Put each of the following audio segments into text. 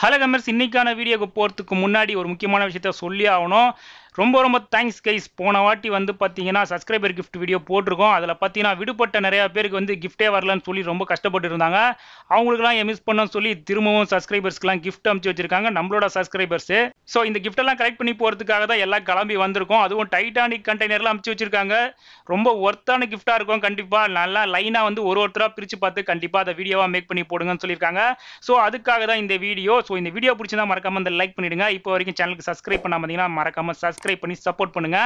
hello commerce இன்னைக்கான வீடியோக்கு போகிறதுக்கு முன்னாடி ஒரு முக்கியமான விஷயத்த சொல்லி ஆகணும் ரொம்ப ரொம்ப தேங்க்ஸ் கைஸ் போன வாட்டி வந்து பார்த்தீங்கன்னா சப்ஸ்கிரைபர் கிஃப்ட் வீடியோ போட்டிருக்கோம் அதில் பார்த்தீங்கன்னா விடுபட்ட நிறையா பேருக்கு வந்து கிஃப்டே வரலன்னு சொல்லி ரொம்ப கஷ்டப்பட்டு இருந்தாங்க அவங்களுக்குலாம் என் மிஸ் பண்ணோன்னு சொல்லி திரும்பவும் சப்ஸ்கிரைபர்ஸ்க்குலாம் கிஃப்ட் அமுச்சு வச்சிருக்காங்க நம்மளோட சப்ஸ்கிரைபர்ஸ் ஸோ இந்த எல்லாம் கலெக்ட் பண்ணி போகிறதுக்காக தான் எல்லாம் கிளம்பி வந்திருக்கும் அதுவும் டைட்டானிக் கண்டெய்னர்லாம் அமுச்சு வச்சிருக்காங்க ரொம்ப ஒர்த்தான கிஃப்டாக இருக்கும் கண்டிப்பாக நல்லா லைனாக வந்து ஒரு ஒருத்தராக பிரித்து பார்த்து கண்டிப்பாக அதை வீடியோவாக மேக் பண்ணி போடுங்கன்னு சொல்லியிருக்காங்க ஸோ அதுக்காக தான் இந்த வீடியோ ஸோ இந்த வீடியோ பிடிச்சதா மறக்காமல் இந்த லைக் பண்ணிடுங்க இப்போ வரைக்கும் சேனலுக்கு சப்ஸ்கிரைப் பண்ணாமல் மறக்காமல் சப்ஸ்கிரைப் சப்ஸ்கிரைப் பண்ணி சப்போர்ட் பண்ணுங்க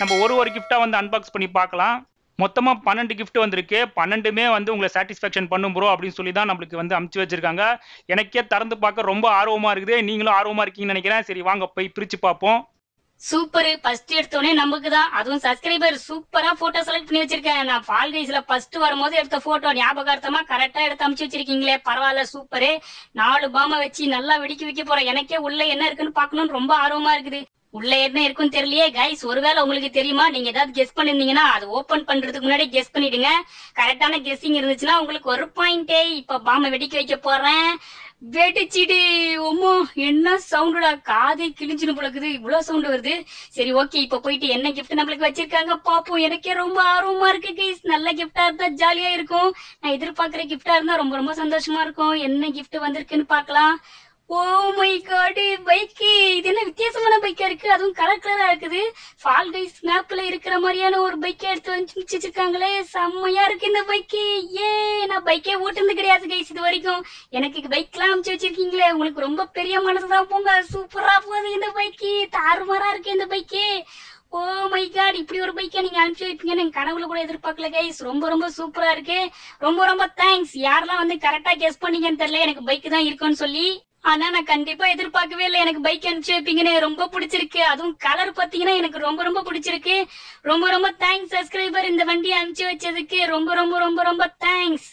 நம்ம ஒரு ஒரு கிஃப்டாக வந்து அன்பாக்ஸ் பண்ணி பார்க்கலாம் மொத்தமாக பன்னெண்டு கிஃப்ட் வந்திருக்கு பன்னெண்டுமே வந்து உங்களை சாட்டிஸ்ஃபேக்ஷன் பண்ணும் ப்ரோ அப்படின்னு சொல்லி தான் நம்மளுக்கு வந்து அமுச்சு வச்சிருக்காங்க எனக்கே திறந்து பார்க்க ரொம்ப ஆர்வமாக இருக்குது நீங்களும் ஆர்வமாக இருக்கீங்கன்னு நினைக்கிறேன் சரி வாங்க போய் பிரித்து பார்ப்போம் சூப்பர் ஃபர்ஸ்ட் எடுத்தோடனே நமக்கு தான் அதுவும் சப்ஸ்கிரைபர் சூப்பரா போட்டோ செலக்ட் பண்ணி வச்சிருக்கேன் நான் ஃபால்கைஸ்ல ஃபர்ஸ்ட் வரும்போது எடுத்த போட்டோ ஞாபகார்த்தமா கரெக்டா எடுத்து அமுச்சு வச்சிருக்கீங்களே பரவாயில்ல சூப்பரே நாலு பாமை வச்சு நல்லா வெடிக்க வைக்க போறேன் எனக்கே உள்ள என்ன இருக்குன்னு பாக்கணும்னு ரொம்ப ஆர்வமா இருக்குது உள்ள என்ன இருக்கும் தெரியலையே கைஸ் ஒருவேளை உங்களுக்கு தெரியுமா நீங்க ஏதாவது கெஸ் பண்ணிருந்தீங்கன்னா அது ஓபன் பண்றதுக்கு முன்னாடி கெஸ் பண்ணிடுங்க கரெக்டான கெஸ்ஸிங் இருந்துச்சுன்னா உங்களுக்கு ஒரு பாயிண்டே இப்ப பாம வெடிக்க வைக்க போறேன் வெடிச்சிடு ஒம்மோ என்ன சவுண்டுடா காதை கிழிஞ்சிடும் பிளக்குது இவ்வளவு சவுண்டு வருது சரி ஓகே இப்ப போயிட்டு என்ன கிஃப்ட் நம்மளுக்கு வச்சிருக்காங்க பாப்போம் எனக்கே ரொம்ப ஆர்வமா இருக்கு கைஸ் நல்ல கிஃப்டா இருந்தா ஜாலியா இருக்கும் நான் எதிர்பார்க்கிற கிஃப்டா இருந்தா ரொம்ப ரொம்ப சந்தோஷமா இருக்கும் என்ன கிஃப்ட் வந்திருக்குன்னு பாக்கலாம் ஓ மை காடு பைக்கு இது என்ன வித்தியாசமான பைக்கா இருக்கு அதுவும் கலர் கலரா இருக்குது ஃபால் கை ஸ்னாப்ல இருக்கிற மாதிரியான ஒரு பைக்கை எடுத்து வந்து வச்சிருக்காங்களே செம்மையா இருக்கு இந்த பைக்கு ஏ நான் பைக்கே ஓட்டுனது கிடையாது கைஸ் இது வரைக்கும் எனக்கு பைக்லாம் அமைச்சு வச்சிருக்கீங்களே உங்களுக்கு ரொம்ப பெரிய மனசுதான் போங்க சூப்பரா போகுது இந்த பைக்கு தாறுமாறா இருக்கு இந்த பைக்கு ஓ மை காட் இப்படி ஒரு பைக்கை நீங்க அனுப்பிச்சு வைப்பீங்கன்னு என் கனவுல கூட எதிர்பார்க்கல கைஸ் ரொம்ப ரொம்ப சூப்பரா இருக்கு ரொம்ப ரொம்ப தேங்க்ஸ் யாரெல்லாம் வந்து கரெக்டா கெஸ் பண்ணீங்கன்னு தெரியல எனக்கு பைக் தான் இருக்குன்னு சொல்லி ஆனா நான் கண்டிப்பா எதிர்பார்க்கவே இல்லை எனக்கு பைக் அனுப்பிச்சு வைப்பீங்கன்னு ரொம்ப பிடிச்சிருக்கு அதுவும் கலர் பாத்தீங்கன்னா எனக்கு ரொம்ப ரொம்ப பிடிச்சிருக்கு ரொம்ப ரொம்ப தேங்க்ஸ் சப்ஸ்கிரைபர் இந்த வண்டியை அனுப்பிச்சு வச்சதுக்கு ரொம்ப ரொம்ப ரொம்ப ரொம்ப தேங்க்ஸ்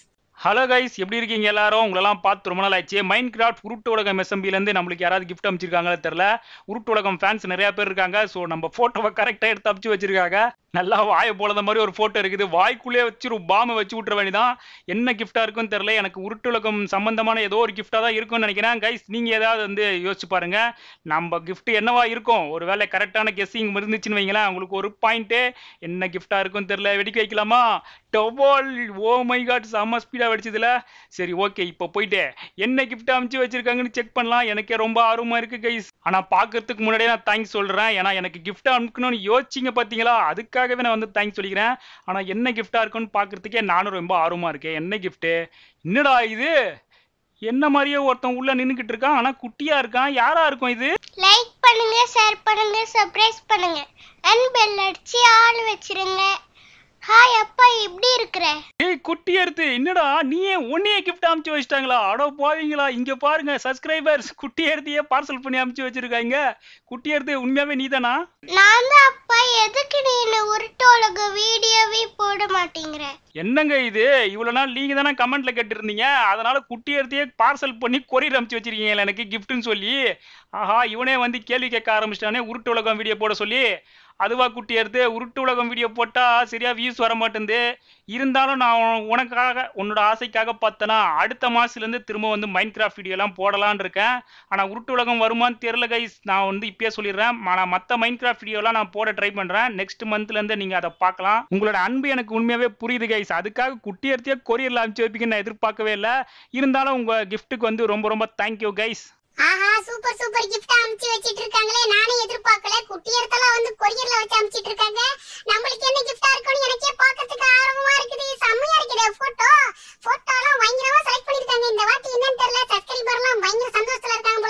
ஹலோ கைஸ் எப்படி இருக்கீங்க எல்லாரும் உங்களெல்லாம் பார்த்து ரொம்ப நாள் ஆச்சு மைண்ட் கிராஃப்ட் உருட்டு உலகம் எஸ்எம்பிலேருந்து நம்மளுக்கு யாராவது கிஃப்ட் அமைச்சிருக்காங்களோ தெரில உருட்டு உலகம் ஃபேன்ஸ் நிறையா பேர் இருக்காங்க ஸோ நம்ம ஃபோட்டோவை கரெக்டாக எடுத்து அமைச்சு வச்சிருக்காங்க நல்லா வாய போலத மாதிரி ஒரு போட்டோ இருக்குது வாய்க்குள்ளே வச்சு ஒரு பாம்பை வச்சு விட்டுற வேண்டிதான் என்ன கிஃப்டா இருக்குன்னு தெரியல எனக்கு உருட்டுலகம் சம்பந்தமான ஏதோ ஒரு கிஃப்டா தான் இருக்கும்னு நினைக்கிறேன் கைஸ் நீங்க ஏதாவது வந்து யோசிச்சு பாருங்க நம்ம கிஃப்ட் என்னவா இருக்கும் ஒரு வேலை கரெக்டான கெஸ்ஸிங் இருந்துச்சுன்னு வைங்களேன் உங்களுக்கு ஒரு பாயிண்ட்டு என்ன கிஃப்டா இருக்கும்னு தெரியல வெடிக்க வைக்கலாமா டவால் ஓ மை காட் செம்ம ஸ்பீடாக வெடிச்சதுல சரி ஓகே இப்போ போயிட்டு என்ன கிஃப்ட் அமைச்சு வச்சிருக்காங்கன்னு செக் பண்ணலாம் எனக்கே ரொம்ப ஆர்வமாக இருக்குது கைஸ் ஆனால் பார்க்கறதுக்கு முன்னாடியே நான் தேங்க்ஸ் சொல்கிறேன் ஏன்னா எனக்கு கிஃப்ட் அமுக்கணும்னு யோசிச்சிங்க பார்த்தீங்களா அதுக்கு அதுக்காகவே நான் வந்து தேங்க்ஸ் சொல்லிக்கிறேன் ஆனால் என்ன கிஃப்டாக இருக்குன்னு பார்க்குறதுக்கே நானும் ரொம்ப ஆர்வமாக இருக்கேன் என்ன கிஃப்ட்டு என்னடா இது என்ன மாதிரியே ஒருத்தன் உள்ள நின்றுக்கிட்டு இருக்கான் ஆனா குட்டியா இருக்கான் யாராக இருக்கும் இது லைக் பண்ணுங்க ஷேர் பண்ணுங்க சர்ப்ரைஸ் பண்ணுங்க அன்பெல் அடிச்சு ஆள் வச்சிருங்க ஹாய் அப்பா எப்படி இருக்கிற ஏய் குட்டி அறுத்து என்னடா நீயே உன்னையே கிஃப்ட் அமுச்சு வச்சிட்டாங்களா அடோ போவீங்களா இங்க பாருங்க சப்ஸ்கிரைபர்ஸ் குட்டி அறுத்தியே பார்சல் பண்ணி அனுப்பிச்சு வச்சிருக்காங்க குட்டி அறுத்து உண்மையாவே நீதானா நான் தான் அப்பா எதுக்கு நீ என்ன உருட்டோலக வீடியோவே போட மாட்டேங்கிற என்னங்க இது இவ்வளோ நாள் நீங்கள் தானே கமெண்ட்ல கேட்டிருந்தீங்க அதனால குட்டி எடுத்தையே பார்சல் பண்ணி கொரியர் அமுச்சு வச்சிருக்கீங்களா எனக்கு கிஃப்ட்னு சொல்லி ஆஹா இவனே வந்து கேள்வி கேட்க ஆரம்பிச்சிட்டானே உருட்டு உலகம் வீடியோ போட சொல்லி அதுவா குட்டி எடுத்து உருட்டு உலகம் வீடியோ போட்டால் சரியா வியூஸ் வர மாட்டேந்து இருந்தாலும் நான் உனக்காக உன்னோட ஆசைக்காக பார்த்தேன்னா அடுத்த மாசத்துலேருந்து திரும்ப வந்து மைண்ட் கிராஃப்ட் வீடியோலாம் போடலான் இருக்கேன் ஆனால் உருட்டு உலகம் வருமானு தெரில கைஸ் நான் வந்து இப்பயே சொல்லிடுறேன் ஆனால் மற்ற மைண்ட் கிராஃப்ட் வீடியோலாம் நான் போட ட்ரை பண்ணுறேன் நெக்ஸ்ட் மந்த்லேருந்து நீங்கள் அதை பார்க்கலாம் உங்களோட அன்பு எனக்கு உண்மையாகவே புரியுது கைஸ் கைஸ் அதுக்காக குட்டி எடுத்தியா கொரியரில் அனுப்பிச்சு வைப்பீங்கன்னு எதிர்பார்க்கவே இல்லை இருந்தாலும் உங்கள் கிஃப்ட்டுக்கு வந்து ரொம்ப ரொம்ப தேங்க்யூ கைஸ் ஆஹா சூப்பர் சூப்பர் கிஃப்ட் அனுப்பிச்சு வச்சிட்டு இருக்காங்களே நானே எதிர்பார்க்கல குட்டி எடுத்தலாம் வந்து கொரியர்ல வச்சு அனுப்பிச்சிட்டு இருக்காங்க நம்மளுக்கு என்ன கிஃப்டா இருக்கணும் எனக்கே பார்க்கிறதுக்கு ஆர்வமா இருக்குது செம்மையா இருக்குது போட்டோ போட்டோலாம் பயங்கரமா செலக்ட் பண்ணிருக்காங்க இந்த வாட்டி என்னன்னு தெரியல சப்ஸ்கிரைபர்லாம் பயங்கர சந்தோஷத்துல இருக்காங்க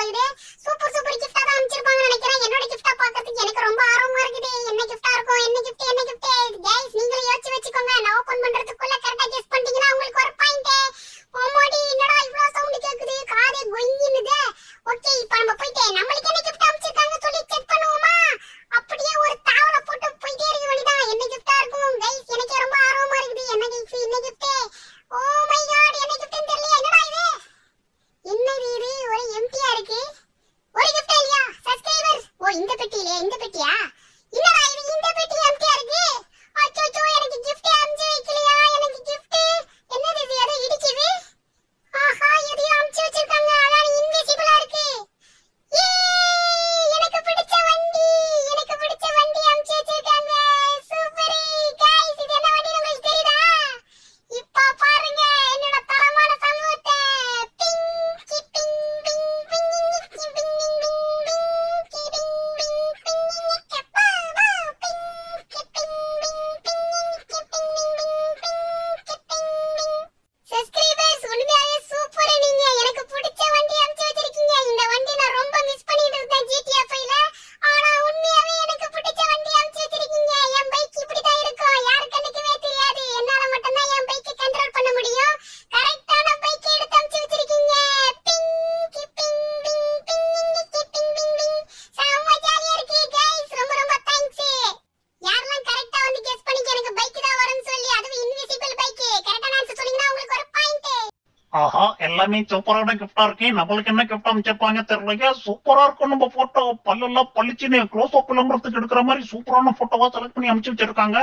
சாமி சூப்பரான கிஃப்டா இருக்கு நம்மளுக்கு என்ன கிஃப்ட் சேர்ப்பாங்க தெரியலையா சூப்பரா இருக்கும் நம்ம போட்டோ பல்லெல்லாம் பளிச்சுன்னு க்ளோஸ் அப் விளம்பரத்துக்கு எடுக்கிற மாதிரி சூப்பரான போட்டோவா செலக்ட் பண்ணி அமைச்சு வச்சிருக்காங்க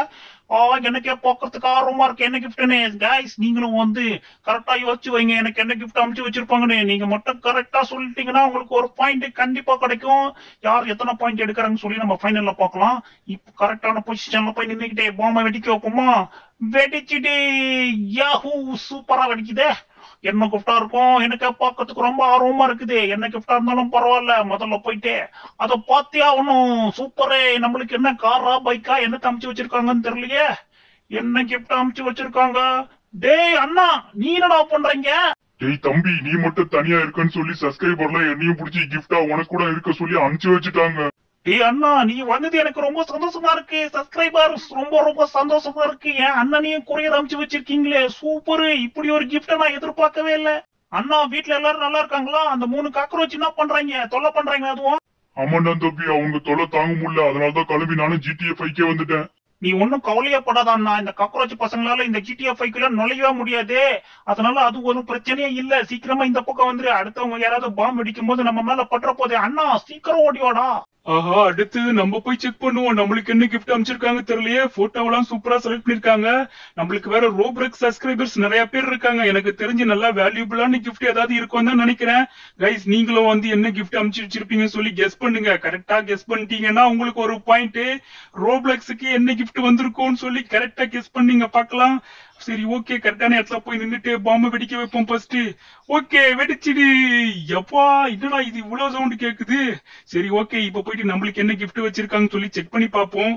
எனக்கே பாக்குறதுக்கு ஆர்வமா இருக்கு என்ன கிஃப்ட்னு கேஸ் நீங்களும் வந்து கரெக்டா யோசிச்சு வைங்க எனக்கு என்ன கிஃப்ட் அமைச்சு வச்சிருப்பாங்கன்னு நீங்க மட்டும் கரெக்டா சொல்லிட்டீங்கன்னா உங்களுக்கு ஒரு பாயிண்ட் கண்டிப்பா கிடைக்கும் யார் எத்தனை பாயிண்ட் எடுக்கிறாங்கன்னு சொல்லி நம்ம ஃபைனல்ல பார்க்கலாம் இப்போ கரெக்டான பொசிஷன்ல போய் நின்றுக்கிட்டே பாம்பை வெடிக்க வைப்போமா வெடிச்சுட்டு யாஹூ சூப்பரா வெடிக்குதே என்ன கிஃப்டா இருக்கும் எனக்கு பாக்கிறதுக்கு ரொம்ப ஆர்வமா இருக்குது என்ன கிஃப்டா இருந்தாலும் பரவாயில்ல முதல்ல போயிட்டே அதை பார்த்தே ஆகணும் சூப்பரே நம்மளுக்கு என்ன காரா பைக்கா என்ன அமுச்சு வச்சிருக்காங்கன்னு தெரியலையே என்ன கிஃப்ட் அமுச்சு வச்சிருக்காங்க டேய் அண்ணா நீ என்னடா பண்றீங்க டேய் தம்பி நீ மட்டும் தனியா இருக்கன்னு சொல்லி சப்ஸ்கிரைபர்ல என்னையும் பிடிச்சி கிஃப்டா உனக்கு கூட இருக்க சொல்லி அனுப்பிச்சு வச்சுட்டாங்க டே அண்ணா நீ வந்தது எனக்கு ரொம்ப சந்தோஷமா இருக்கு சப்ஸ்கிரைபர் ரொம்ப ரொம்ப சந்தோஷமா இருக்கு என் அண்ணனையும் குறைய அமைச்சு வச்சிருக்கீங்களே சூப்பர் இப்படி ஒரு கிஃப்ட நான் எதிர்பார்க்கவே இல்ல அண்ணா வீட்டுல எல்லாரும் நல்லா இருக்காங்களா அந்த மூணு காக்ரோச் என்ன பண்றாங்க தொல்லை பண்றாங்க அதுவும் அம்மன் தம்பி அவங்க தொலை தாங்க முடியல அதனாலதான் கிளம்பி நானும் ஜிடிஎஃப் ஐக்கே வந்துட்டேன் நீ ஒன்னும் கவலையப்படாத அண்ணா இந்த காக்ரோச் பசங்களால இந்த ஜிடிஎஃப் ஐக்குள்ள நுழையவே முடியாது அதனால அது ஒரு பிரச்சனையே இல்ல சீக்கிரமா இந்த பக்கம் வந்துரு அடுத்தவங்க யாராவது பாம்பு அடிக்கும் போது நம்ம மேல பட்டுற போதே அண்ணா சீக்கிரம் ஓடிவாடா ஆஹா அடுத்து நம்ம போய் செக் பண்ணுவோம் நம்மளுக்கு என்ன கிஃப்ட் அமைச்சிருக்காங்க தெரியலையே போட்டோவெல்லாம் சூப்பரா செலக்ட் பண்ணிருக்காங்க நம்மளுக்கு வேற ரோப்ரக் சப்ஸ்கிரைபர்ஸ் நிறைய பேர் இருக்காங்க எனக்கு தெரிஞ்சு நல்லா வேல்யூபிளான கிஃப்ட் ஏதாவது இருக்கும் தான் நினைக்கிறேன் கைஸ் நீங்களும் வந்து என்ன கிஃப்ட் அமைச்சு வச்சிருப்பீங்கன்னு சொல்லி கெஸ் பண்ணுங்க கரெக்டா கெஸ் பண்ணிட்டீங்கன்னா உங்களுக்கு ஒரு பாயிண்ட் ரோப்ளக்ஸுக்கு என்ன கிஃப்ட் வந்திருக்கும்னு சொல்லி கரெக்டா கெஸ் பண்ணீங்க பாக்கலாம் சரி ஓகே கரெக்டான இடத்துல போய் நின்னுட்டு பாம்பு வெடிக்க வைப்போம் ஃபர்ஸ்ட் ஓகே வெடிச்சிடு எப்பா என்னடா இது இவ்வளவு சவுண்ட் கேக்குது சரி ஓகே இப்ப போயிட்டு நம்மளுக்கு என்ன கிஃப்ட் வச்சிருக்காங்கன்னு சொல்லி செக் பண்ணி பார்ப்போம்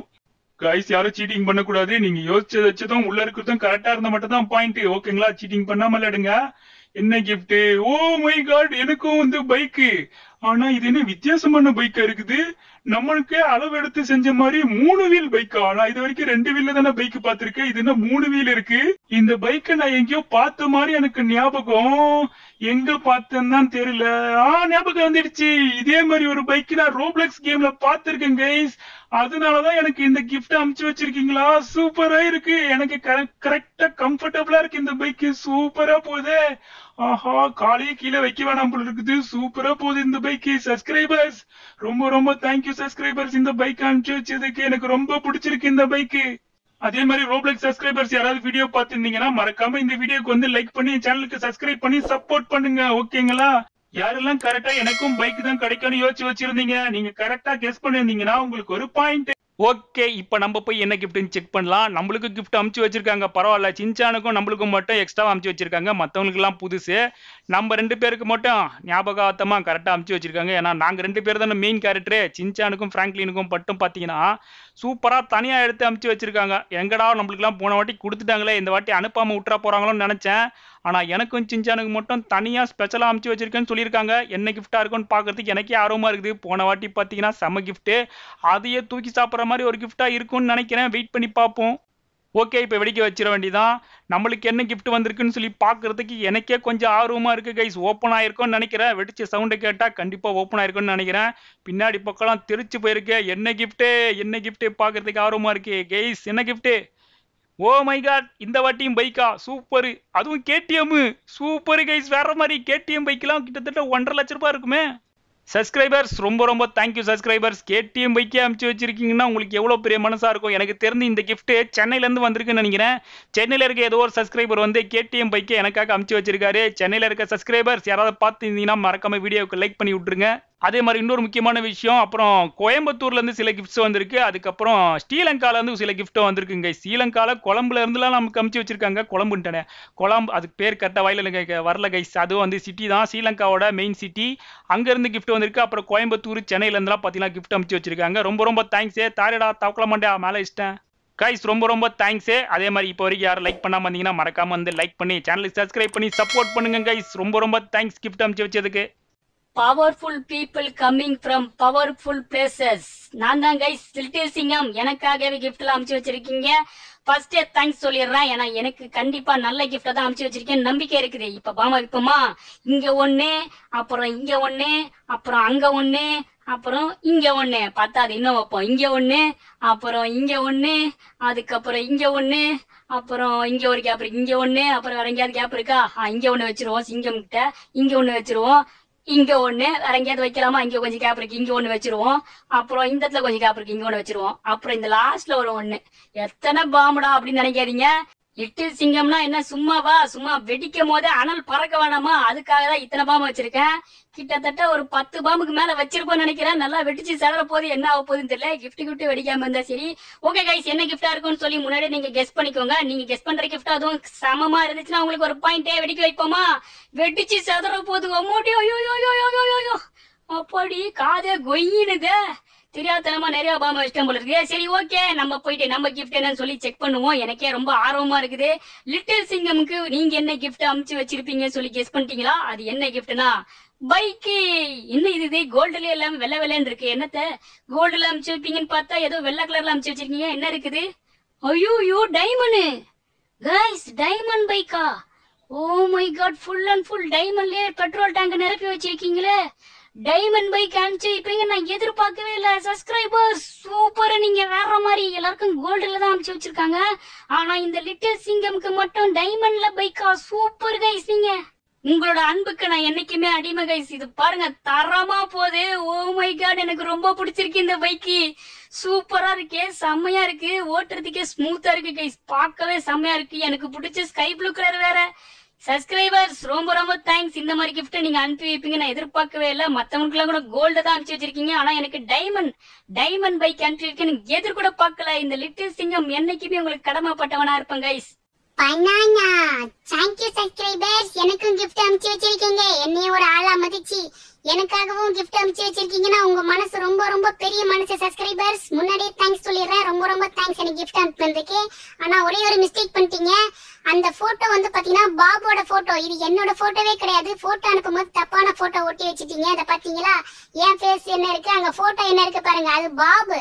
கைஸ் யாரும் சீட்டிங் பண்ணக்கூடாது நீங்க யோசிச்சது வச்சதும் உள்ள இருக்கிறதும் கரெக்டா இருந்தா மட்டும் தான் பாயிண்ட் ஓகேங்களா சீட்டிங் பண்ணாம இல்லடுங்க என்ன கிஃப்ட் ஓ மை காட் எனக்கும் வந்து பைக்கு ஆனா இது என்ன வித்தியாசமான பைக்கா இருக்குது நம்மளுக்கு அளவு எடுத்து செஞ்ச மாதிரி மூணு வீல் பைக் ஆனா இது வரைக்கும் ரெண்டு வீல்ல தானே பைக் பாத்திருக்கேன் இது என்ன மூணு வீல் இருக்கு இந்த பைக்கை நான் எங்கேயோ பார்த்த மாதிரி எனக்கு ஞாபகம் எங்க பார்த்தேன்னு தெரியல ஆ ஞாபகம் வந்துடுச்சு இதே மாதிரி ஒரு பைக் நான் ரோப்ளெக்ஸ் கேம்ல பாத்திருக்கேன் கைஸ் அதனாலதான் எனக்கு இந்த கிஃப்ட் அமுச்சு வச்சிருக்கீங்களா சூப்பரா இருக்கு எனக்கு கரெக்டா கம்ஃபர்டபுளா இருக்கு இந்த பைக் சூப்பரா போகுது ஆஹா காலையே கீழே வைக்க வேணாம் போல இருக்குது சூப்பரா போகுது இந்த பைக்கு சப்ஸ்கிரைபர்ஸ் ரொம்ப ரொம்ப தேங்க்யூ சப்ஸ்கிரைபர்ஸ் இந்த பைக் அனுப்பிச்சு வச்சதுக்கு எனக்கு ரொம்ப பிடிச்சிருக்கு இந்த பைக்கு அதே மாதிரி ரோப்ளக் சப்ஸ்கிரைபர்ஸ் யாராவது வீடியோ பார்த்துருந்தீங்கன்னா மறக்காம இந்த வீடியோக்கு வந்து லைக் பண்ணி சேனலுக்கு சப்ஸ்கிரைப் பண்ணி சப்போர்ட் பண்ணுங்க ஓகேங்களா யாரெல்லாம் கரெக்டா எனக்கும் பைக் தான் கிடைக்கும்னு யோசிச்சு வச்சிருந்தீங்க நீங்க கரெக்டா கெஸ் பண்ணிருந்தீங்கன்னா உங்களுக்கு ஒரு பாயிண்ட் ஓகே இப்போ நம்ம போய் என்ன கிஃப்ட்னு செக் பண்ணலாம் நம்மளுக்கு கிஃப்ட் அமுச்சு வச்சிருக்காங்க பரவாயில்ல சின்சானுக்கும் நம்மளுக்கும் மட்டும் எக்ஸ்ட்ரா அமுச்சு வச்சிருக்காங்க மற்றவங்களுக்குலாம் புதுசு நம்ம ரெண்டு பேருக்கு மட்டும் ஞாபகார்த்தமாக கரெக்டாக அமுச்சு வச்சிருக்காங்க ஏன்னா நாங்கள் ரெண்டு பேர் தானே மெயின் கேரக்டரு சின்சானுக்கும் ஃப்ராங்க்லினுக்கும் மட்டும் பார்த்தீங்கன்னா சூப்பராக தனியாக எடுத்து அமுச்சு வச்சுருக்காங்க எங்கடா நம்மளுக்குலாம் போன வாட்டி கொடுத்துட்டாங்களே இந்த வாட்டி அனுப்பாமல் விட்டுறா போகிறாங்களோன்னு நினச்சேன் ஆனால் எனக்கும் சிஞ்சானுக்கு மட்டும் தனியாக ஸ்பெஷலாக அமுச்சு வச்சுருக்கேன்னு சொல்லியிருக்காங்க என்ன கிஃப்ட்டாக இருக்கும்னு பார்க்குறதுக்கு எனக்கே ஆர்வமாக இருக்குது போன வாட்டி பார்த்தீங்கன்னா செம கிஃப்ட்டு அதையே தூக்கி சாப்பிட்ற மாதிரி ஒரு கிஃப்ட்டாக இருக்கும்னு நினைக்கிறேன் வெயிட் பண்ணி பார்ப்போம் ஓகே இப்போ வெடிக்க வச்சிட வேண்டியதான் நம்மளுக்கு என்ன கிஃப்ட் வந்திருக்குன்னு சொல்லி பார்க்கறதுக்கு எனக்கே கொஞ்சம் ஆர்வமாக இருக்குது கைஸ் ஓப்பன் ஆயிருக்கும்னு நினைக்கிறேன் வெடிச்ச சவுண்டை கேட்டால் கண்டிப்பாக ஓப்பன் ஆயிருக்கும்னு நினைக்கிறேன் பின்னாடி பக்கம்லாம் தெரிச்சு போயிருக்கேன் என்ன கிஃப்ட்டு என்ன கிஃப்ட்டு பார்க்குறதுக்கு ஆர்வமாக இருக்கு கைஸ் என்ன கிஃப்ட்டு ஓ மை காட் இந்த வாட்டியும் பைக்கா சூப்பர் அதுவும் கேடிஎம்மு சூப்பர் கைஸ் வேற மாதிரி கேடிஎம் பைக்கெலாம் கிட்டத்தட்ட ஒன்றரை லட்ச ரூபாய் இருக்குமே சப்ஸ்கிரைபர்ஸ் ரொம்ப ரொம்ப தேங்க்யூ சப்ஸ்கிரைபர்ஸ் கேடிஎம் பைக்கே அனுப்பிச்சு வச்சிருக்கீங்கன்னா உங்களுக்கு எவ்வளோ பெரிய மனசாக இருக்கும் எனக்கு தெரிஞ்சு இந்த கிஃப்ட்டு சென்னையிலேருந்து வந்திருக்குன்னு நினைக்கிறேன் சென்னையில் இருக்க ஏதோ ஒரு சப்ஸ்கிரைபர் வந்து கேடிஎம் பைக்கே எனக்காக அமுச்சு வச்சிருக்காரு சென்னையில் இருக்க சப்ஸ்கிரைபர்ஸ் யாராவது பார்த்துருந்தீங்கன்னா மறக்காம வீடியோவுக்கு லைக் பண்ணி விட்ருங்க அதே மாதிரி இன்னொரு முக்கியமான விஷயம் அப்புறம் கோயம்புத்தூர்லேருந்து சில கிஃப்ட்ஸ் வந்திருக்கு அதுக்கப்புறம் ஸ்ரீலங்காலேருந்து சில கிஃப்ட்டும் வந்திருக்குங்க ஸ்ரீலங்கால கொழம்புல இருந்துலாம் நமக்கு அமுச்சு வச்சிருக்காங்க கொழம்புன்ட்டனே கொழம்பு அதுக்கு பேர் கரெக்டாக வாயில் வரல கைஸ் அதுவும் வந்து சிட்டி தான் ஸ்ரீலங்காவோட மெயின் சிட்டி அங்கேருந்து கிஃப்ட் வந்திருக்கு அப்புறம் கோயம்புத்தூர் சென்னையிலேருந்துலாம் பார்த்தீங்கன்னா கிஃப்ட் அமுச்சு வச்சிருக்காங்க ரொம்ப ரொம்ப தேங்க்ஸே தாரடா தவக்கலமாண்டே மேலே இஷ்டம் கைஸ் ரொம்ப ரொம்ப தேங்க்ஸு அதே மாதிரி இப்போ வரைக்கும் யாரும் லைக் பண்ணாமல் வந்தீங்கன்னா மறக்காமல் வந்து லைக் பண்ணி சேனலுக்கு சப்ஸ்கிரைப் பண்ணி சப்போர்ட் பண்ணுங்க கைஸ் ரொம்ப ரொம்ப தேங்க்ஸ் கிஃப்ட் அமுச்சு வச்சதுக்கு powerful people coming from powerful places நான் தான் கைஸ் லிட்டில் சிங்கம் எனக்காகவே கிஃப்ட்லாம் அமுச்சு வச்சிருக்கீங்க ஃபர்ஸ்டே தேங்க்ஸ் சொல்லிடுறேன் ஏன்னா எனக்கு கண்டிப்பா நல்ல கிஃப்டை தான் அமுச்சு வச்சிருக்கேன் நம்பிக்கை இருக்குது இப்ப பாமா இப்பமா இங்க ஒண்ணு அப்புறம் இங்க ஒண்ணு அப்புறம் அங்க ஒண்ணு அப்புறம் இங்க ஒண்ணு பத்தாது இன்னும் வைப்போம் இங்க ஒண்ணு அப்புறம் இங்க ஒண்ணு அதுக்கப்புறம் இங்க ஒண்ணு அப்புறம் இங்க ஒரு கேப் இருக்கு இங்க ஒண்ணு அப்புறம் வேற எங்கேயாவது கேப் இருக்கா இங்க ஒண்ணு வச்சிருவோம் சிங்கம் கிட்ட இங்க ஒண்ணு வச்சிருவோம் இங்க ஒண்ணு வேற எங்கேயாவது வைக்கலாமா இங்க கொஞ்சம் கேப் இருக்கு இங்க ஒண்ணு வச்சிருவோம் அப்புறம் இந்த இடத்துல கொஞ்சம் கேப் இருக்கு இங்க ஒண்ணு வச்சிருவோம் அப்புறம் இந்த லாஸ்ட்ல ஒரு ஒண்ணு எத்தனை பாம்புடா அப்படின்னு நினைக்காதீங்க லிட்டில் சிங்கம்னா என்ன சும்மாவா சும்மா வெடிக்கும் போதே அனல் பறக்க வேணாமா அதுக்காக தான் இத்தனை பாம்பு வச்சிருக்கேன் கிட்டத்தட்ட ஒரு பத்து பாம்புக்கு மேல வச்சிருப்போம் நினைக்கிறேன் நல்லா வெடிச்சு சேர போது என்ன ஆக போகுதுன்னு தெரியல கிஃப்ட் கிஃப்ட் வெடிக்காம இருந்தா சரி ஓகே கைஸ் என்ன கிஃப்டா இருக்கும்னு சொல்லி முன்னாடி நீங்க கெஸ் பண்ணிக்கோங்க நீங்க கெஸ் பண்ற கிஃப்ட் அதுவும் சமமா இருந்துச்சுன்னா உங்களுக்கு ஒரு பாயிண்டே வெடிக்க வைப்போமா வெடிச்சு செதற போது அமௌண்ட் ஐயோ அப்படி காதே கொய்யினுதே தெரியாதனமா நிறைய பாம்பு வச்சிட்டேன் போல இருக்கு சரி ஓகே நம்ம போயிட்டு நம்ம கிஃப்ட் என்னன்னு சொல்லி செக் பண்ணுவோம் எனக்கே ரொம்ப ஆர்வமா இருக்குது லிட்டில் சிங்கமுக்கு நீங்க என்ன கிஃப்ட் அமுச்சு வச்சிருப்பீங்கன்னு சொல்லி கெஸ் பண்ணிட்டீங்களா அது என்ன கிஃப்ட்னா பைக்கு என்ன இது கோல்டுல எல்லாம் வெள்ளை வெள்ளைன்னு இருக்கு என்னத்த கோல்டுல அமுச்சு வைப்பீங்கன்னு பார்த்தா ஏதோ வெள்ளை கலர்ல அமுச்சு வச்சிருக்கீங்க என்ன இருக்குது ஐயோ யோ டைமண்டு கைஸ் டைமண்ட் பைக்கா oh my god full and full டைமண்ட்லயே பெட்ரோல் டேங்க் நிரப்பி வச்சிருக்கீங்களே டைமண்ட் பை காமிச்சு இப்பங்க நான் எதிர்பார்க்கவே இல்ல சப்ஸ்கிரைபர் சூப்பர் நீங்க வேற மாதிரி எல்லாருக்கும் கோல்டுல தான் அனுப்பிச்சு வச்சிருக்காங்க ஆனா இந்த லிட்டில் சிங்கம்க்கு மட்டும் டைமண்ட்ல பைக்கா சூப்பர் கைஸ் நீங்க உங்களோட அன்புக்கு நான் என்னைக்குமே அடிமை கைஸ் இது பாருங்க தரமா போகுது ஓ மை காட் எனக்கு ரொம்ப பிடிச்சிருக்கு இந்த பைக்கு சூப்பரா இருக்கு செம்மையா இருக்கு ஓட்டுறதுக்கே ஸ்மூத்தா இருக்கு கைஸ் பார்க்கவே செம்மையா இருக்கு எனக்கு பிடிச்ச ஸ்கை ப்ளூ கலர் வேற சப்ஸ்கிரைபர்ஸ் ரொம்ப ரொம்ப தேங்க்ஸ் இந்த மாதிரி கிஃப்ட் நீங்க அனுப்பி வைப்பீங்க நான் எதிர்பார்க்கவே இல்லை மத்தவங்களுக்குலாம் கூட கோல்டு தான் அனுப்பிச்சு வச்சிருக்கீங்க ஆனா எனக்கு டைமண்ட் டைமண்ட் பைக் அனுப்பி இருக்கேன் எதிர் கூட பார்க்கல இந்த லிட்டில் சிங்கம் என்னைக்குமே உங்களுக்கு கடமைப்பட்டவனா இருப்பேன் கைஸ் பனானா தேங்க்யூ சப்ஸ்கிரைபர்ஸ் எனக்கும் கிஃப்ட் அனுப்பிச்சு வச்சிருக்கீங்க என்னைய ஒரு ஆளா மதிச்சு எனக்காகவும் கிஃப்ட் அனுப்பிச்சு வச்சிருக்கீங்கன்னா உங்க மனசு ரொம்ப ரொம்ப பெரிய மனசு சப்ஸ்கிரைபர்ஸ் முன்னாடியே தேங்க்ஸ் சொல்லிடுறேன் ரொம்ப ரொம்ப தேங்க்ஸ் எனக்கு கிஃப்ட் அனுப்பி வந்திருக்கு ஆனா ஒரே ஒரு மிஸ்டேக் பண்ணிட்டீங்க அந்த போட்டோ வந்து பாத்தீங்கன்னா பாபோட போட்டோ இது என்னோட போட்டோவே கிடையாது போட்டோ அனுப்பும்போது தப்பான போட்டோ ஒட்டி வச்சுட்டீங்க அதை பாத்தீங்களா என் ஃபேஸ் என்ன இருக்கு அங்க போட்டோ என்ன இருக்கு பாருங்க அது பாபு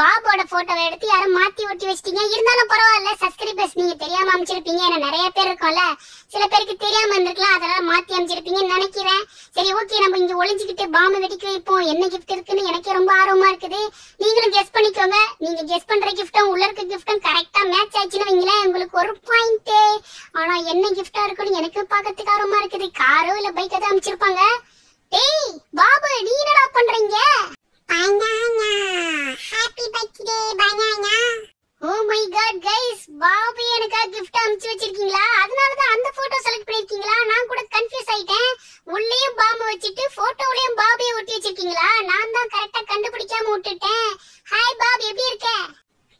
பாபோட போட்டோவை எடுத்து யாரும் மாத்தி ஒட்டி வச்சிட்டீங்க இருந்தாலும் பரவாயில்ல சப்ஸ்கிரைபர்ஸ் நீங்க தெரியாம அமைச்சிருப்பீங்க ஏன்னா நிறைய பேர் இருக்கும்ல சில பேருக்கு தெரியாம இருந்திருக்கலாம் அதனால மாத்தி அமைச்சிருப்பீங்கன்னு நினைக்கிறேன் சரி ஓகே நம்ம இங்க ஒளிஞ்சுக்கிட்டு பாம்பு வெடிக்க வைப்போம் என்ன கிஃப்ட் இருக்குன்னு எனக்கே ரொம்ப ஆர்வமா இருக்குது நீங்களும் கெஸ் பண்ணிக்கோங்க நீங்க கெஸ் பண்ற கிஃப்டும் உள்ள இருக்க கிஃப்டும் கரெக்டா மேட்ச் ஆயிடுச்சுன்னு வைங்களேன் உங்களுக்கு ஒரு பாயிண்ட் ஆனா என்ன கிஃப்டா இருக்குன்னு எனக்கு பாக்கிறதுக்கு ஆர்வமா இருக்குது காரோ இல்ல பைக் தான் அமைச்சிருப்பாங்க டேய் பாபு நீ என்னடா பண்றீங்க banana happy birthday banana oh my God guys Babu எனக்கா கிஃப்ட் அமைச்சு வச்சிருக்கீங்களா அதனால தான் அந்த போட்டோ செலக்ட் பண்ணிருக்கீங்களா நான் கூட கன்ஃபியூஸ் ஆயிட்டேன் உள்ளேயும் பாம்பு வச்சிட்டு போட்டோலயும் பாபியை ஒட்டி வச்சிருக்கீங்களா நான் தான் கரெக்ட்டா கண்டுபிடிக்காம விட்டுட்டேன் ஹாய் பாப் எப்படி இருக்க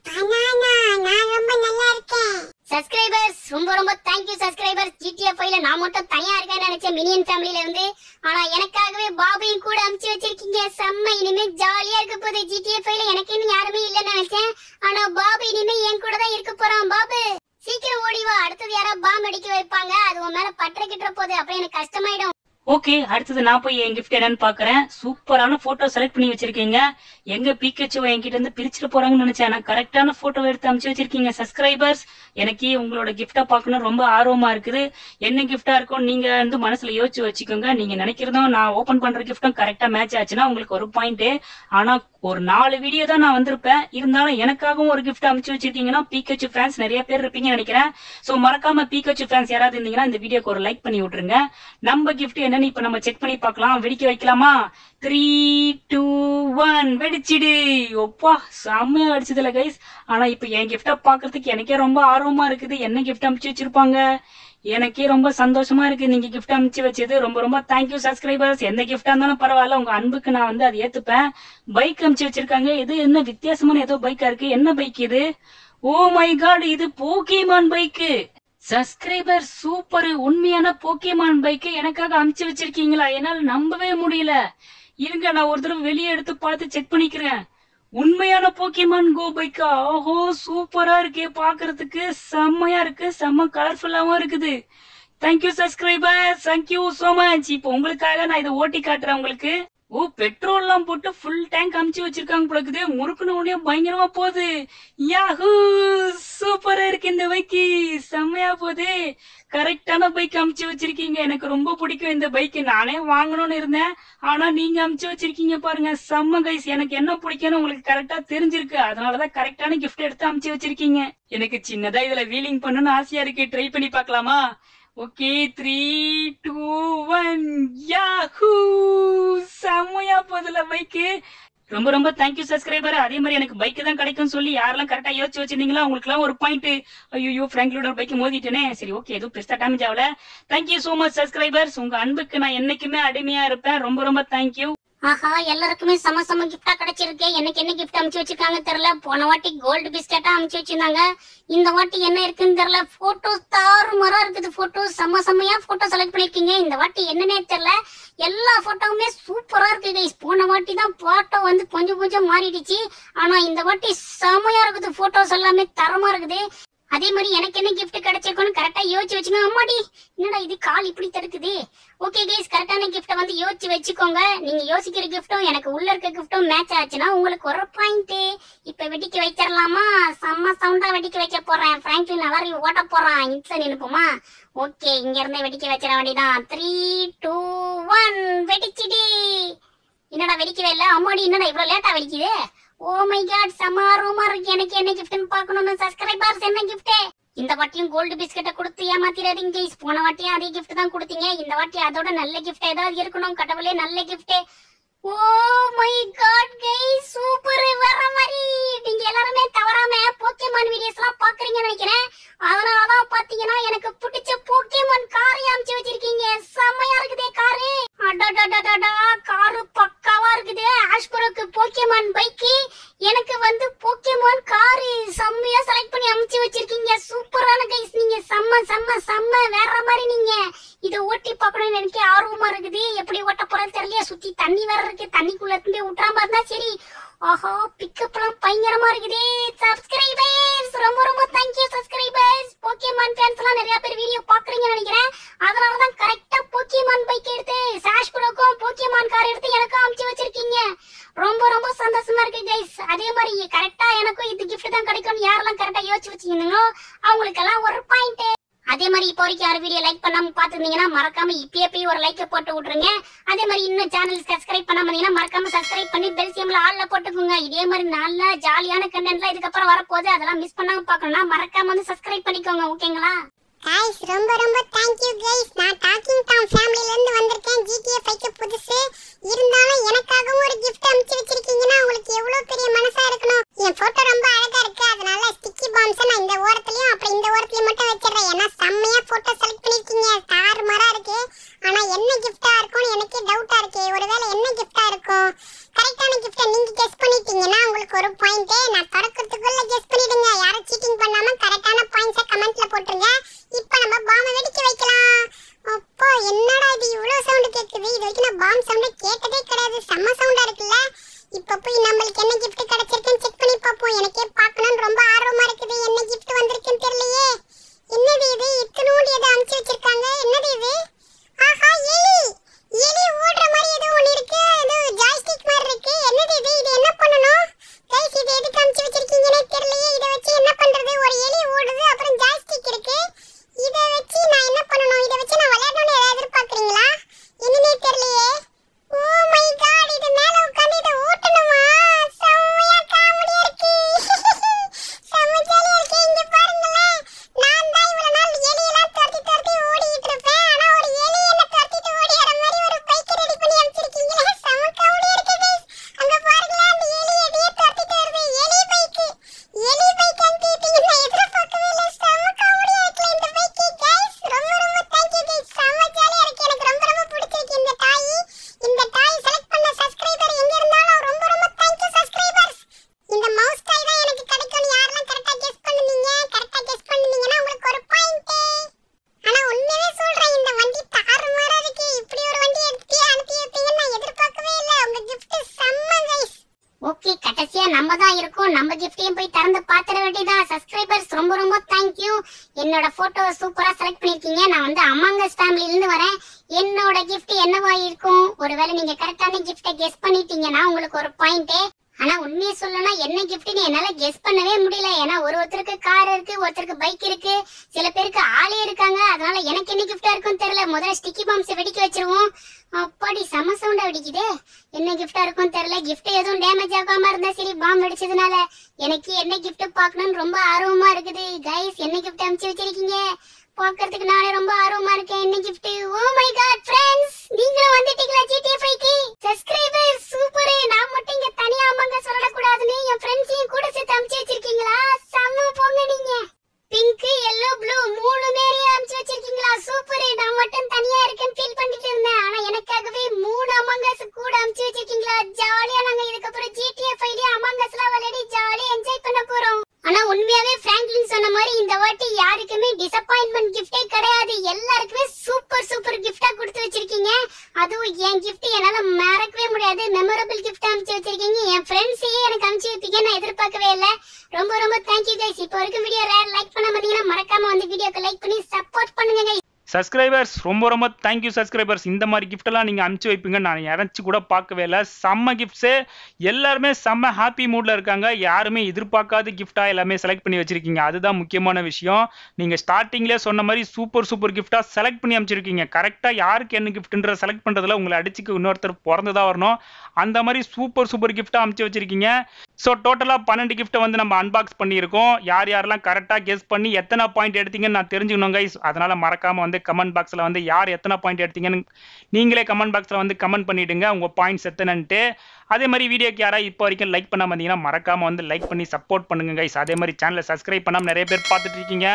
பனானா நான் ரொம்ப நல்லா இருக்கேன் சப்ஸ்கிரைபர்ஸ் ரொம்ப ரொம்ப தேங்க்யூ சப்ஸ்கிரைபர்ஸ் ஜிடிஎஃப் ஃபைவ்ல நான் மட்டும் தனியா இருக்கேன்னு நினைச்சேன் மினியன் ஃபேமிலில இருந்து ஆனா எனக்காகவே பாபையும் கூட அமுச்சு வச்சிருக்கீங்க செம்ம இனிமே ஜாலியா இருக்க போகுது ஜிடிஎஃப் ஃபைவ்ல எனக்கு இன்னும் யாருமே இல்லைன்னு நினைச்சேன் ஆனா பாபு இனிமே என் கூட தான் இருக்க போறான் பாபு சீக்கிரம் ஓடிவா அடுத்தது யாரா பாம் அடிக்க வைப்பாங்க அது உன் மேல பற்ற கிட்டுற போகுது அப்படியே எனக்கு கஷ்டமாயிடும் ஓகே அடுத்தது நான் போய் என் கிஃப்ட் என்னன்னு பாக்குறேன் சூப்பரான போட்டோ செலக்ட் பண்ணி வச்சிருக்கீங்க எங்க பிகேச்சுவை என்கிட்ட இருந்து பிரிச்சுட்டு போறாங்கன்னு நினைச்சேன் ஆனா கரெக்டான போட்டோ எடுத்து அமைச்சு வச்சிருக்கீங்க சப்ஸ்கிரைபர்ஸ் எனக்கு உங்களோட கிஃப்டா பாக்கணும் ரொம்ப ஆர்வமா இருக்குது என்ன கிஃப்டா இருக்கும் நீங்க வந்து மனசுல யோசிச்சு வச்சுக்கோங்க நீங்க நினைக்கிறதும் நான் ஓபன் பண்ற கிஃப்டும் கரெக்டா மேட்ச் ஆச்சுன்னா உங்களுக்கு ஒரு பாயிண்ட் ஆனா ஒரு நாலு வீடியோ தான் நான் வந்திருப்பேன் இருந்தாலும் எனக்காகவும் ஒரு கிஃப்ட் அமைச்சு வச்சிருக்கீங்கன்னா பிகேச்சு ஃபேன்ஸ் நிறைய பேர் இருப்பீங்கன்னு நினைக்கிறேன் சோ மறக்காம பிகேச்சு ஃபேன்ஸ் யாராவது இருந்தீங்கன்னா இந்த வீடியோக்கு ஒரு லைக் பண்ணி விட்டுருங்க நம்ம கிஃப்ட் என்னன்னு இப்ப நம்ம செக் பண்ணி பார்க்கலாம் வெடிக்க வைக்கலாமா த்ரீ டூ ஒன் வெடிச்சிடு ஒப்பா செம்மையா அடிச்சதுல கைஸ் ஆனா இப்ப என் கிஃப்டா பாக்குறதுக்கு எனக்கே ரொம்ப ஆர்வமா இருக்குது என்ன கிஃப்ட் அமிச்சு வச்சிருப்பாங்க எனக்கே ரொம்ப சந்தோஷமா இருக்கு நீங்க கிஃப்ட் அமிச்சு வச்சது ரொம்ப ரொம்ப தேங்க்யூ சப்ஸ்கிரைபர்ஸ் எந்த கிஃப்டா இருந்தாலும் பரவாயில்ல உங்க அன்புக்கு நான் வந்து அதை ஏத்துப்பேன் பைக் அமிச்சு வச்சிருக்காங்க இது என்ன வித்தியாசமான ஏதோ பைக்கா இருக்கு என்ன பைக் இது ஓ மை காட் இது போக்கிமான் பைக்கு சப்ஸ்கிரைபர் சூப்பர் உண்மையான போக்கியமான் பைக்கை எனக்காக அமுச்சு வச்சிருக்கீங்களா என்னால் நம்பவே முடியல இருங்க நான் ஒரு தடவை வெளியே எடுத்து பார்த்து செக் பண்ணிக்கிறேன் உண்மையான போக்கியமான் கோ பைக்கா ஓஹோ சூப்பரா இருக்கே பாக்குறதுக்கு செம்மையா இருக்கு செம்ம கலர்ஃபுல்லாவும் இருக்குது thank you subscriber thank you so much இப்போ உங்களுக்காக நான் இதை ஓட்டி காட்டுறேன் உங்களுக்கு ஓ பெட்ரோல்லாம் போட்டு ஃபுல் டேங்க் அமுச்சு வச்சிருக்காங்க போலக்குது முறுக்குன உடனே பயங்கரமா போகுது யாஹூ சூப்பரா இருக்கு இந்த பைக்கு செம்மையா போகுது கரெக்டான பைக் அமுச்சு வச்சிருக்கீங்க எனக்கு ரொம்ப பிடிக்கும் இந்த பைக் நானே வாங்கணும்னு இருந்தேன் ஆனா நீங்க அமுச்சு வச்சிருக்கீங்க பாருங்க செம்ம கைஸ் எனக்கு என்ன பிடிக்கும்னு உங்களுக்கு கரெக்டா தெரிஞ்சிருக்கு அதனாலதான் கரெக்டான கிஃப்ட் எடுத்து அமிச்சு வச்சிருக்கீங்க எனக்கு சின்னதா இதுல வீலிங் பண்ணணும்னு ஆசையா இருக்கு ட்ரை பண்ணி பாக்கலாமா okay three two one yahoo செம்மையா போதுல பைக்கு ரொம்ப ரொம்ப தேங்க்யூ சப்ஸ்கிரைபர் அதே மாதிரி எனக்கு பைக் தான் கிடைக்கும் சொல்லி யாரெல்லாம் கரெக்டா யோசிச்சு வச்சிருந்தீங்களா உங்களுக்கு எல்லாம் ஒரு பாயிண்ட் ஐயோ ஃப்ரெண்ட்லோட பைக் மோதிட்டேனே சரி ஓகே எதுவும் பெருசா டேமேஜ் ஆகல தேங்க்யூ சோ மச் சப்ஸ்கிரைபர்ஸ் உங்க அன்புக்கு நான் என்னைக்குமே அடிமையா இருப்பேன் ரொம்ப ரொம்ப தேங்க்யூ ஆஹா எல்லாருக்குமே சம சம கிஃப்டா கிடைச்சிருக்கு எனக்கு என்ன கிஃப்ட் அமுச்சு வச்சிருக்காங்க தெரியல போன வாட்டி கோல்டு பிஸ்கெட்டா அமுச்சு வச்சிருந்தாங்க இந்த வாட்டி என்ன இருக்குன்னு தெரியல போட்டோ தாறுமாறா இருக்குது போட்டோ செம்ம செம்மையா போட்டோ செலக்ட் பண்ணிருக்கீங்க இந்த வாட்டி என்னன்னே தெரியல எல்லா போட்டோவுமே சூப்பரா இருக்கு கைஸ் போன வாட்டி தான் போட்டோ வந்து கொஞ்சம் கொஞ்சம் மாறிடுச்சு ஆனா இந்த வாட்டி செம்மையா இருக்குது போட்டோஸ் எல்லாமே தரமா இருக்குது அதே மாதிரி எனக்கு என்ன கிஃப்ட் கிடைச்சிருக்கும்னு கரெக்டா யோசிச்சு வச்சுங்க அம்மாடி என்னடா இது கால் இப்படி தடுக்குது ஓகே கேஸ் கரெக்டான கிஃப்ட வந்து யோசிச்சு வச்சுக்கோங்க நீங்க யோசிக்கிற கிஃப்டும் எனக்கு உள்ள இருக்க கிஃப்டும் மேட்ச் ஆச்சுன்னா உங்களுக்கு ஒரு பாயிண்ட் இப்ப வெடிக்க வைக்கிறலாமா செம்ம சவுண்டா வெடிக்க வைக்க போறேன் பிராங்க்லின் அலறி ஓட்ட போறான் இன்சன் நினைப்போமா ஓகே இங்க இருந்தே வெடிக்க வச்சிட வேண்டியதான் த்ரீ டூ ஒன் வெடிச்சிடி என்னடா வெடிக்கவே இல்லை அம்மாடி என்னடா இவ்வளவு லேட்டா வெடிக்குது ஓ மை காட் சமா ரூமா இருக்கு எனக்கு என்ன கிஃப்ட்னு பார்க்கணும்னு சப்ஸ்கிரைபர்ஸ் என்ன கிஃப்ட் இந்த வாட்டியும் கோல்டு பிஸ்கெட்டை கொடுத்து ஏமாத்திடாதீங்க கைஸ் போன வாட்டியும் அதே கிஃப்ட் தான் கொடுத்தீங்க இந்த வாட்டி அதோட நல்ல கிஃப்ட் ஏதாவது இருக்கணும் கடவுளே நல்ல gift oh my God guys super வர மாதிரி நீங்க எல்லாரும் தவறாம போக்கிமான் வீடியோஸ்லாம் பாக்குறீங்கன்னு நினைக்கிறேன் அதனால தான் பாத்தீங்கன்னா எனக்கு பிடிச்ச போக்கிமான் கார் அமைச்சு வச்சிருக்கீங்க செமையா இருக்குதே கார் அடடடடடா கார் பக்காவா இருக்குதே ஆஷ்பரோக்கு போக்கிமான் பைக் எனக்கு வந்து போக்கிமான் கார் செம்மையா செலக்ட் பண்ணி அமைச்சு வச்சிருக்கீங்க சூப்பரான கைஸ் நீங்க செம்ம செம்ம செம்ம வேற மாதிரி நீங்க இதை ஓட்டி பார்க்கணும்னு எனக்கு ஆர்வமா இருக்குது எப்படி ஓட்ட என்னன்னு தெரியல சுத்தி தண்ணி வேற இருக்கு தண்ணிக்குள்ள இருந்து விட்டுறாம இருந்தா சரி ஆஹா பிக்கப்லாம் பயங்கரமா இருக்குதே சப்ஸ்கிரைபர்ஸ் ரொம்ப ரொம்ப தேங்க்யூ சப்ஸ்கிரைபர்ஸ் போக்கியமான் ஃபேன்ஸ் எல்லாம் நிறைய பேர் வீடியோ பாக்குறீங்கன்னு நினைக்கிறேன் அதனால தான் கரெக்டா போக்கியமான் பைக் எடுத்து சாஷ் ப்ரோக்கும் போக்கியமான் கார் எடுத்து எனக்கும் அமுச்சு வச்சிருக்கீங்க ரொம்ப ரொம்ப சந்தோஷமா இருக்கு கைஸ் அதே மாதிரி கரெக்டா எனக்கும் இது கிஃப்ட் தான் கிடைக்கும்னு யாரெல்லாம் கரெக்டா யோசிச்சு அவங்களுக்கு எல்லாம் ஒரு பாயிண்ட்டு அதே மாதிரி இப்போ வரைக்கும் யாரும் வீடியோ லைக் பண்ணாம பாத்துருந்தீங்கன்னா மறக்காம இப்பயே போய் ஒரு லைக் போட்டு விட்டுருங்க அதே மாதிரி இன்னும் சேனல் சப்ஸ்கிரைப் பண்ணாம இருந்தீங்கன்னா மறக்காம சப்ஸ்கிரைப் பண்ணி பெல்சியம்ல ஆள்ல போட்டுக்கோங்க இதே மாதிரி நல்ல ஜாலியான கண்டென்ட்லாம் இதுக்கப்புறம் வரப்போகுது அதெல்லாம் மிஸ் பண்ணாம பார்க்கணும்னா மறக்காம வந்து சப்ஸ்கிரைப் பண்ணிக்கோங்க ஓகேங்களா ரொம்ப ரொம்ப தேங்க்யூ கைஸ் நான் கிஃப்ட்னு என்னால கெஸ் பண்ணவே முடியல ஏன்னா ஒரு ஒருத்தருக்கு கார் இருக்கு ஒருத்தருக்கு பைக் இருக்கு சில பேருக்கு ஆளே இருக்காங்க அதனால எனக்கு என்ன கிஃப்டா இருக்கும் தெரியல முதல்ல ஸ்டிக்கி பாம்ஸ் வெடிக்க வச்சிருவோம் அப்பாடி செம சவுண்டா வெடிக்குது என்ன கிஃப்டா இருக்கும் தெரியல கிஃப்ட் எதுவும் டேமேஜ் ஆகாம இருந்தா சரி பாம் வெடிச்சதுனால எனக்கு என்ன கிஃப்ட் பார்க்கணும்னு ரொம்ப ஆர்வமா இருக்குது கைஸ் என்ன கிஃப்ட் அனுப்பிச்சு வச்சிருக்கீங்க பார்க்கறதுக்கு நானே ரொம்ப ஆர்வமா இருக்கேன் என்ன gift oh my God friends நீங்களும் வந்துட்டீங்களா ஜிடிஏ 5 சப்ஸ்கிரைபர் சூப்பர் நான் மட்டும் இங்க தனியா அம்மாங்க சொல்லல கூடாதுன்னு என் ஃப்ரெண்ட்ஸையும் கூட சேர்த்து அமுச்சு வச்சிருக்கீங்களா செம்ம போங்க நீங்க பிங்க் எல்லோ ப்ளூ மூணு மேரியா அமுச்சு வச்சிருக்கீங்களா சூப்பர் நான் மட்டும் தனியா இருக்கேன் ஃபீல் பண்ணிட்டு இருந்தேன் ஆனா எனக்காகவே மூணு அம்மாங்க கூட அமுச்சு வச்சிருக்கீங்களா ஜாலியா சப்ஸ்கிரைபர்ஸ் ரொம்ப ரொம்ப தேங்க்யூ சப்ஸ்கிரைபர்ஸ் இந்த மாதிரி கிஃப்டெல்லாம் நீங்கள் அனுப்பிச்சு வைப்பீங்க நான் இறச்சி கூட பார்க்கவே இல்லை செம்ம கிஃப்ட்ஸே எல்லாருமே செம்ம ஹாப்பி மூடில் இருக்காங்க யாருமே எதிர்பார்க்காத கிஃப்டாக எல்லாமே செலக்ட் பண்ணி வச்சுருக்கீங்க அதுதான் முக்கியமான விஷயம் நீங்கள் ஸ்டார்டிங்லேயே சொன்ன மாதிரி சூப்பர் சூப்பர் கிஃப்டாக செலக்ட் பண்ணி அனுப்பிச்சிருக்கீங்க கரெக்டாக யாருக்கு என்ன கிஃப்ட்ன்ற செலக்ட் பண்ணுறதுல உங்களை அடிச்சுக்கு இன்னொருத்தர் பிறந்து வரணும் அந்த மாதிரி சூப்பர் சூப்பர் கிஃப்டாக அனுப்பிச்சு வச்சுருக்கீங்க ஸோ டோட்டலாக பன்னெண்டு கிஃப்ட்டை வந்து நம்ம அன்பாக்ஸ் பண்ணியிருக்கோம் யார் யாரெல்லாம் கரெக்டாக கெஸ் பண்ணி எத்தனை பாயிண்ட் எடுத்தீங்கன்னு நான் தெரிஞ்சுக்கணும் கைஸ் அதனால் மறக்காமல் வந்து கமெண்ட் கமெண்ட் பாக்ஸில் வந்து யார் எத்தனை பாயிண்ட் எடுத்தீங்கன்னு நீங்களே கமெண்ட் பாக்ஸில் வந்து கமெண்ட் பண்ணிவிடுங்க உங்கள் பாயிண்ட்ஸ் எத்தனைன்ட்டு அதே மாதிரி வீடியோக்கு யாராவது இப்போ வரைக்கும் லைக் பண்ணாமல் இருந்தீங்கன்னா மறக்காமல் வந்து லைக் பண்ணி சப்போர்ட் பண்ணுங்க கைஸ் அதே மாதிரி சேனலை சப்ஸ்கிரைப் பண்ணாமல் நிறைய பேர் பார்த்துட்டு இருக்கீங்க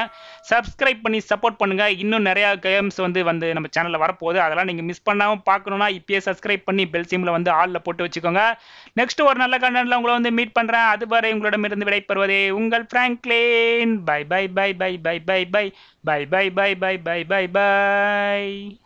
சப்ஸ்கிரைப் பண்ணி சப்போர்ட் பண்ணுங்க இன்னும் நிறையா கேம்ஸ் வந்து வந்து நம்ம சேனலில் வரப்போகுது அதெல்லாம் நீங்கள் மிஸ் பண்ணாமல் பார்க்கணுன்னா இப்பயே சப்ஸ்கிரைப் பண்ணி பெல் சீமில் வந்து ஆளில் போட்டு வச்சுக்கோங்க நெக்ஸ்ட் ஒரு நல்ல கண்டென்ட்டில் உங்களை வந்து மீட் பண்ணுறேன் அதுவரை உங்களிடமிருந்து விடைபெறுவதே உங்கள் ஃப்ராங்க்லேன் bye bye bye bye bye bye bye bye bye bye bye bye bye bye าย